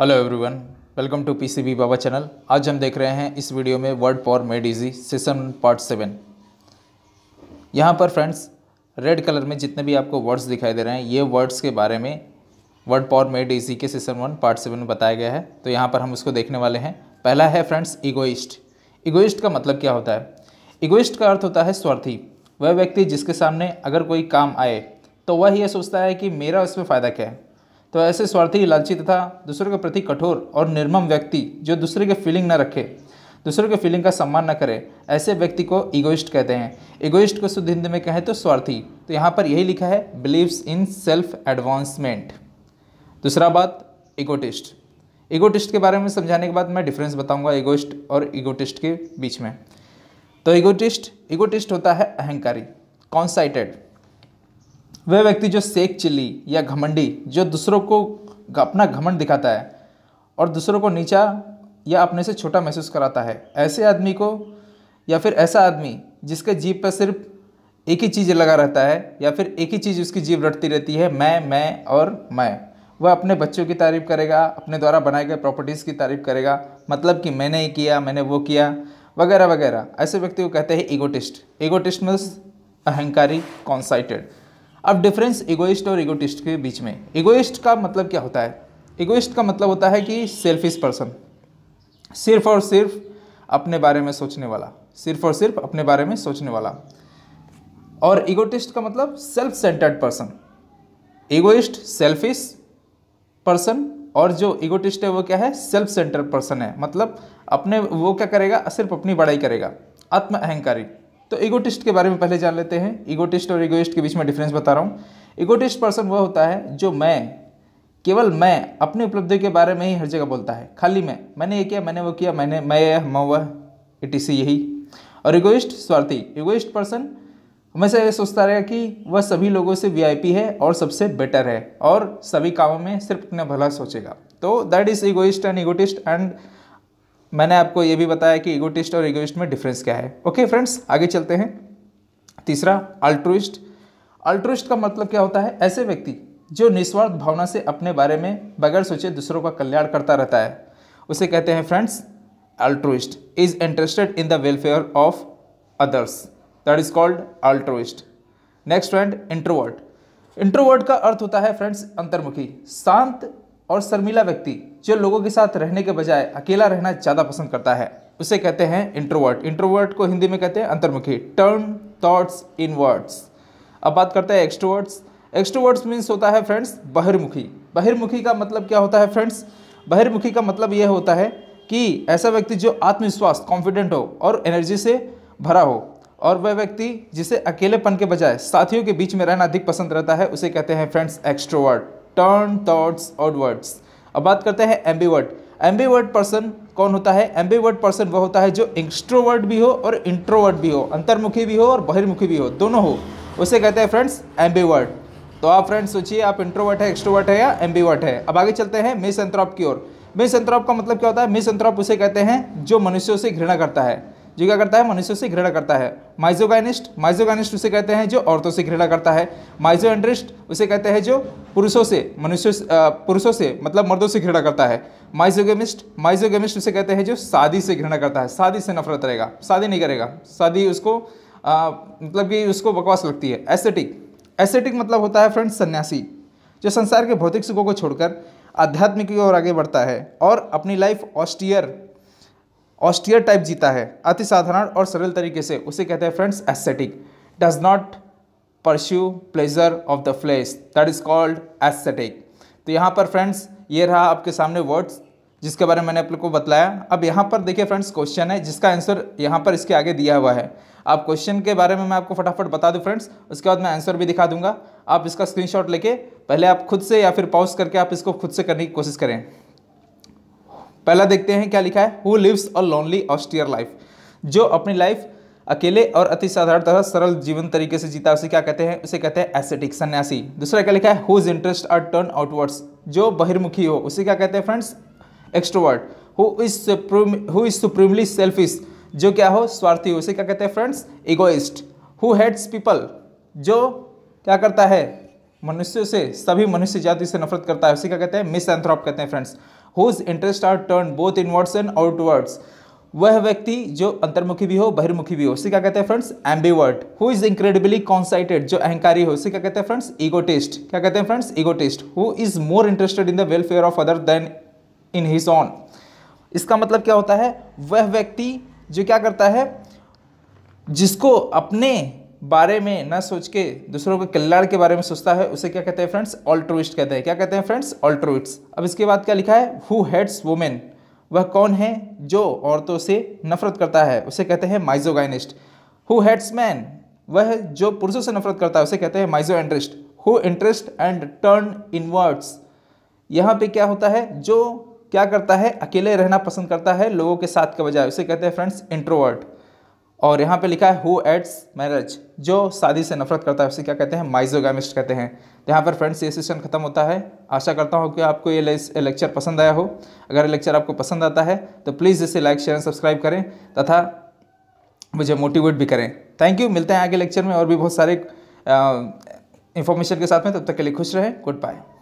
hello everyone welcome to PCB Baba channel आज हम देख रहे हैं इस वीडियो में word for made easy session part seven यहाँ पर फ्रेंड्स रेड कलर में जितने भी आपको वर्ड्स दिखाई दे रहे हैं ये वर्ड्स के बारे में वर्ड फॉर मेड इजी के सेशन वन पार्ट सेवन में बताया गया है तो यहाँ पर हम उसको देखने वाले हैं पहला है फ्रेंड्स इगोइस्ट इगोइस्ट का मतलब क्या होता है इगोइस्ट का अर्थ होता है स्वार्थी वह व्यक्ति जिसके सामने अगर कोई काम आए तो वह यह सोचता है कि मेरा उसमें फ़ायदा क्या है तो ऐसे स्वार्थी लालची तथा दूसरों के प्रति कठोर और निर्मम व्यक्ति जो दूसरे के फीलिंग न रखे दूसरों के फीलिंग का सम्मान न करे ऐसे व्यक्ति को ईगोइस्ट कहते हैं इगोइस्ट को शुद्ध हिंदी में कहें तो स्वार्थी तो यहाँ पर यही लिखा है बिलीव्स इन सेल्फ एडवांसमेंट दूसरा बात इगोटिस्ट इगोटिस्ट के बारे में समझाने के बाद मैं डिफरेंस बताऊंगा इगोइस्ट और इगोटिस्ट के बीच में तो इगोटिस्ट इगोटिस्ट होता है अहंकारी कॉन्साइटेड वह व्यक्ति जो सेक चिल्ली या घमंडी जो दूसरों को अपना घमंड दिखाता है और दूसरों को नीचा या अपने से छोटा महसूस कराता है ऐसे आदमी को या फिर ऐसा आदमी जिसके जीव पर सिर्फ एक ही चीज़ लगा रहता है या फिर एक ही चीज़ उसकी जीव रटती रहती है मैं मैं और मैं वह अपने बच्चों की तारीफ़ करेगा अपने द्वारा बनाए गए प्रॉपर्टीज़ की तारीफ़ करेगा मतलब कि मैंने ये किया मैंने वो किया वगैरह वगैरह ऐसे व्यक्ति को कहते हैं ईगोटिस्ट ईगोटिस्ट मीन्स अहंकारी कॉन्साइटेड अब डिफरेंस इगोइस्ट और इगोटिस्ट के बीच में इगोइस्ट का मतलब क्या होता है इगोइस्ट का मतलब होता है कि सेल्फिश पर्सन सिर्फ और सिर्फ अपने बारे में सोचने वाला सिर्फ और सिर्फ अपने बारे में सोचने वाला और इगोटिस्ट का मतलब self centered person egoist selfish person और जो इगोटिस्ट है वो क्या है सेल्फ सेंटर्ड पर्सन है मतलब अपने वो क्या करेगा सिर्फ अपनी बड़ाई करेगा आत्म अहंकारी तो इगोटिस्ट के बारे में पहले जान लेते हैं इगोटिस्ट और इगोइस्ट के बीच में डिफरेंस बता रहा हूँ इगोटिस्ट पर्सन वह होता है जो मैं केवल मैं अपनी उपलब्धि के बारे में ही हर जगह बोलता है खाली मैं मैंने ये किया मैंने वो किया मैंने मैं यह मैं वह इट यही और इगोइस्ट स्वार्थी इगोइस्ट पर्सन हमेशा ये सोचता रहेगा कि वह सभी लोगों से वीआईपी है और सबसे बेटर है और सभी कामों में सिर्फ अपना भला सोचेगा तो that is egoist and egotist and मैंने आपको ये भी बताया कि ईगोटिस्ट और ईगोइस्ट में डिफरेंस क्या है ओके फ्रेंड्स आगे चलते हैं तीसरा अल्ट्रुइस्ट अल्ट्रुइस्ट का मतलब क्या होता है ऐसे व्यक्ति जो निस्वार्थ भावना से अपने बारे में बगैर सोचे दूसरों का कल्याण करता रहता है उसे कहते हैं friends altruist is interested in the welfare of others that is called altruist next friend introvert introvert का अर्थ होता है फ्रेंड्स अंतर्मुखी शांत और शर्मिला व्यक्ति जो लोगों के साथ रहने के बजाय अकेला रहना ज़्यादा पसंद करता है उसे कहते हैं इंट्रोवर्ट इंट्रोवर्ट को हिंदी में कहते हैं अंतर्मुखी टर्न थॉट्स इन वर्ड्स अब बात करते हैं एक्स्ट्रोवर्ड्स एक्स्ट्रोवर्ड्स मीन्स होता है फ्रेंड्स बहिर्मुखी बहिर्मुखी का मतलब क्या होता है फ्रेंड्स बहिर्मुखी का मतलब यह होता है कि ऐसा व्यक्ति जो आत्मविश्वास कॉन्फिडेंट हो और एनर्जी से भरा हो और वह व्यक्ति जिसे अकेलेपन के बजाय साथियों के बीच में रहना अधिक पसंद रहता है उसे कहते हैं friends extrovert turn thoughts outwards अब बात करते हैं एम्बीवर्ड एम्बीवर्ड पर्सन कौन होता है एम्बीवर्ड पर्सन वह होता है जो एक्स्ट्रोवर्ड भी हो और इंट्रोवर्ड भी हो अंतर्मुखी भी हो और बहिर्मुखी भी हो दोनों हो उसे कहते हैं फ्रेंड्स एम्बीवर्ड तो आप फ्रेंड्स सोचिए आप इंट्रोवर्ट है एक्स्ट्रोवर्ट है या एम्बीवर्ट है अब आगे चलते हैं मिस एंथ्रॉप की ओर मिस एंथ्रॉप का मतलब क्या होता है मिस एंथ्रॉप उसे कहते हैं जो मनुष्यों से घृणा करता है जो क्या करता है मनुष्यों से घृणा करता है माइजोगाइनिस्ट माइजोगाइनिस्ट उसे कहते हैं जो औरतों से घृणा करता है माइजो एंड्रिस्ट उसे कहते हैं जो पुरुषों से मनुष्यों पुरुषों से मतलब मर्दों से घृणा करता है माइजोगेमिस्ट माइजोगेमिस्ट उसे कहते हैं जो शादी से घृणा करता है शादी से नफरत रहेगा शादी नहीं करेगा शादी उसको आ, मतलब कि उसको बकवास लगती है एसेटिक एसेटिक मतलब होता है फ्रेंड्स सन्यासी जो संसार के भौतिक सुखों को छोड़कर आध्यात्मिक की ओर आगे बढ़ता है और अपनी लाइफ ऑस्टियर ऑस्ट्रियर टाइप जीता है अति साधारण और सरल तरीके से उसे कहते हैं friends aesthetic does not pursue pleasure of the flesh that is called aesthetic तो यहाँ पर फ्रेंड्स ये रहा आपके सामने वर्ड्स जिसके बारे में मैंने आप लोग को बताया अब यहाँ पर देखिए फ्रेंड्स क्वेश्चन है जिसका आंसर यहाँ पर इसके आगे दिया हुआ है आप क्वेश्चन के बारे में मैं आपको फटाफट बता दूँ फ्रेंड्स उसके बाद मैं आंसर भी दिखा दूंगा आप इसका स्क्रीनशॉट लेके पहले आप खुद से या फिर पॉज करके आप इसको खुद से करने की कोशिश करें पहला देखते हैं क्या लिखा है who lives a lonely austere life जो अपनी लाइफ अकेले और अति साधारण तरह सरल जीवन तरीके से जीता उसे क्या कहते हैं उसे कहते हैं एसेटिक सन्यासी दूसरा क्या लिखा है whose interest are turn outwards जो बहिर्मुखी हो उसे क्या कहते हैं friends extrovert who is supremely selfish जो क्या हो स्वार्थी हो उसे क्या कहते हैं friends egoist who hates people जो क्या करता है मनुष्यों से सभी मनुष्य जाति से नफरत करता है उसे क्या कहते हैं मिस एंथ्रॉप कहते हैं friends whose interest are turn both inwards and outwards वह व्यक्ति जो अंतर्मुखी भी हो बहिर्मुखी भी हो उसे क्या कहते हैं friends ambivert who is incredibly conceited जो अहंकारी हो उसे क्या कहते हैं फ्रेंड्स ईगोटिस्ट क्या कहते हैं friends egotist who is more interested in the welfare of other than in his own इसका मतलब क्या होता है वह व्यक्ति जो क्या करता है जिसको अपने बारे में ना सोच के दूसरों के कल्याण के बारे में सोचता है उसे क्या कहते हैं फ्रेंड्स ऑल्ट्रोइस्ट कहते हैं क्या कहते हैं फ्रेंड्स ऑल्ट्रोविस्ट अब इसके बाद क्या लिखा है हु हेड्स वुमेन वह कौन है जो औरतों से नफरत करता है उसे कहते हैं माइजोगाइनिस्ट हु हेड्स मैन वह जो पुरुषों से नफरत करता है उसे कहते हैं misandrist who interest and turn words यहाँ पे क्या होता है जो क्या करता है अकेले रहना पसंद करता है लोगों के साथ के बजाय उसे कहते हैं फ्रेंड्स इंट्रोवर्ट और यहाँ पे लिखा है हु एड्स मैरिज जो शादी से नफरत करता है उसे क्या कहते हैं माइजोगामिस्ट कहते हैं तो यहाँ पर फ्रेंड्स ये सेशन खत्म होता है आशा करता हूँ कि आपको ये लेक्चर पसंद आया हो अगर ये लेक्चर आपको पसंद आता है तो प्लीज़ इसे लाइक शेयर एंड सब्सक्राइब करें तथा मुझे मोटिवेट भी करें थैंक यू मिलते हैं आगे लेक्चर में और भी बहुत सारे इन्फॉर्मेशन के साथ में तब तक के लिए खुश रहें गुड बाय